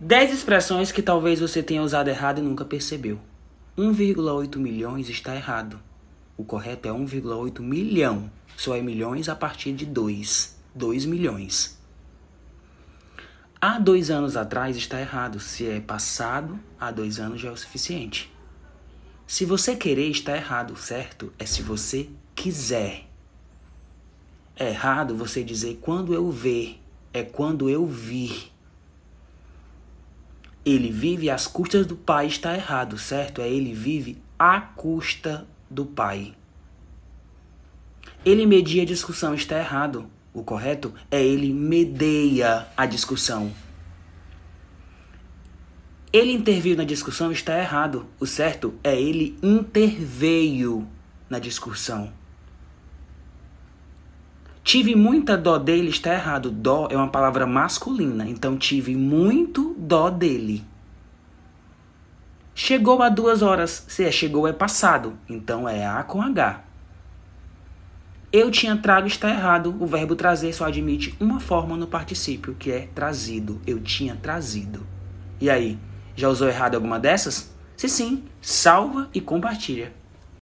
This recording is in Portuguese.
10 expressões que talvez você tenha usado errado e nunca percebeu. 1,8 milhões está errado. O correto é 1,8 milhão. Só é milhões a partir de 2. 2 milhões. Há dois anos atrás está errado. Se é passado, há dois anos já é o suficiente. Se você querer está errado, certo? É se você quiser. É errado você dizer quando eu ver, é quando eu vir ele vive às custas do pai está errado, certo? É ele vive à custa do pai. Ele media a discussão está errado. O correto é ele medeia a discussão. Ele interviu na discussão está errado. O certo é ele interveio na discussão. Tive muita dó dele, está errado. Dó é uma palavra masculina, então tive muito dó dele. Chegou a duas horas, se é chegou é passado, então é A com H. Eu tinha trago está errado, o verbo trazer só admite uma forma no particípio, que é trazido. Eu tinha trazido. E aí, já usou errado alguma dessas? Se sim, salva e compartilha.